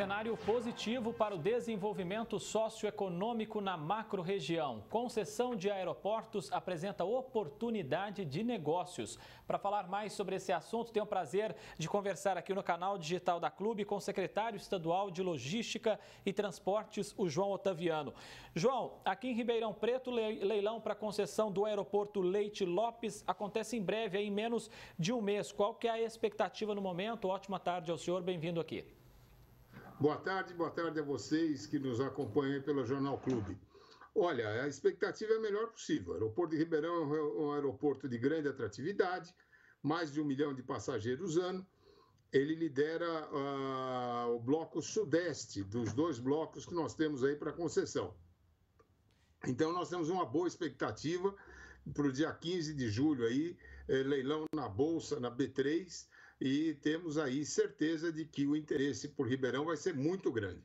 cenário positivo para o desenvolvimento socioeconômico na macro-região. Concessão de aeroportos apresenta oportunidade de negócios. Para falar mais sobre esse assunto, tenho o prazer de conversar aqui no canal digital da Clube com o secretário estadual de Logística e Transportes, o João Otaviano. João, aqui em Ribeirão Preto, leilão para concessão do aeroporto Leite Lopes acontece em breve, em menos de um mês. Qual que é a expectativa no momento? Ótima tarde ao senhor, bem-vindo aqui. Boa tarde, boa tarde a vocês que nos acompanham pelo Jornal Clube. Olha, a expectativa é a melhor possível. O aeroporto de Ribeirão é um aeroporto de grande atratividade, mais de um milhão de passageiros ano. Ele lidera uh, o bloco sudeste dos dois blocos que nós temos aí para concessão. Então, nós temos uma boa expectativa para o dia 15 de julho aí, eh, leilão na Bolsa, na B3, e temos aí certeza de que o interesse por Ribeirão vai ser muito grande.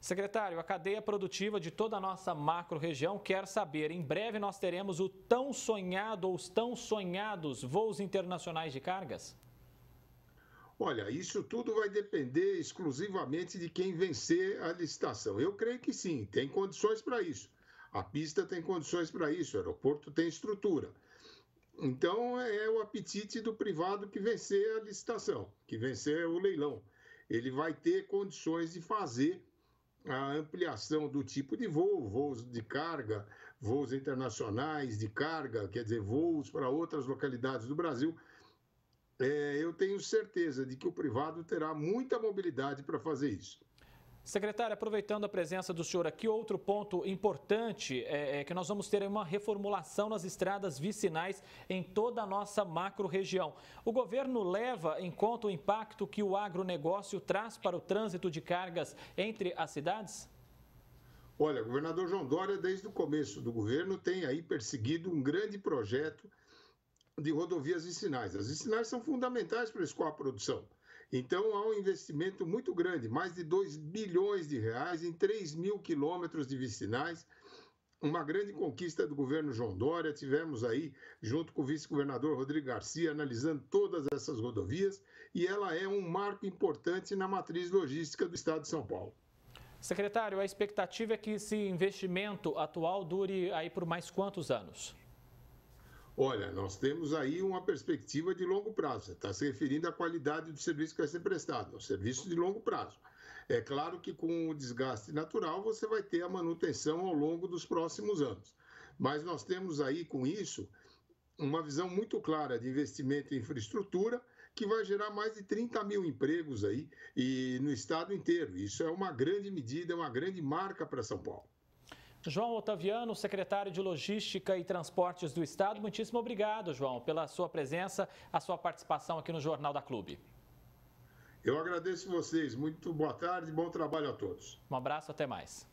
Secretário, a cadeia produtiva de toda a nossa macro-região quer saber, em breve nós teremos o tão sonhado ou os tão sonhados voos internacionais de cargas? Olha, isso tudo vai depender exclusivamente de quem vencer a licitação. Eu creio que sim, tem condições para isso. A pista tem condições para isso, o aeroporto tem estrutura. Então, é, é o apetite do privado que vencer a licitação, que vencer o leilão. Ele vai ter condições de fazer a ampliação do tipo de voo, voos de carga, voos internacionais de carga, quer dizer, voos para outras localidades do Brasil. É, eu tenho certeza de que o privado terá muita mobilidade para fazer isso. Secretário, aproveitando a presença do senhor aqui, outro ponto importante é, é, que nós vamos ter uma reformulação nas estradas vicinais em toda a nossa macro-região. O governo leva em conta o impacto que o agronegócio traz para o trânsito de cargas entre as cidades? Olha, o governador João Dória, desde o começo do governo, tem aí perseguido um grande projeto de rodovias vicinais. As vicinais são fundamentais para escoar a produção. Então há um investimento muito grande, mais de 2 bilhões de reais em 3 mil quilômetros de vicinais. Uma grande conquista do governo João Dória. Tivemos aí, junto com o vice-governador Rodrigo Garcia, analisando todas essas rodovias e ela é um marco importante na matriz logística do estado de São Paulo. Secretário, a expectativa é que esse investimento atual dure aí por mais quantos anos? Olha, nós temos aí uma perspectiva de longo prazo. Você está se referindo à qualidade do serviço que vai ser prestado, é um serviço de longo prazo. É claro que com o desgaste natural você vai ter a manutenção ao longo dos próximos anos. Mas nós temos aí com isso uma visão muito clara de investimento em infraestrutura que vai gerar mais de 30 mil empregos aí e no estado inteiro. Isso é uma grande medida, é uma grande marca para São Paulo. João Otaviano, secretário de Logística e Transportes do Estado, muitíssimo obrigado, João, pela sua presença, a sua participação aqui no Jornal da Clube. Eu agradeço vocês. Muito boa tarde, bom trabalho a todos. Um abraço, até mais.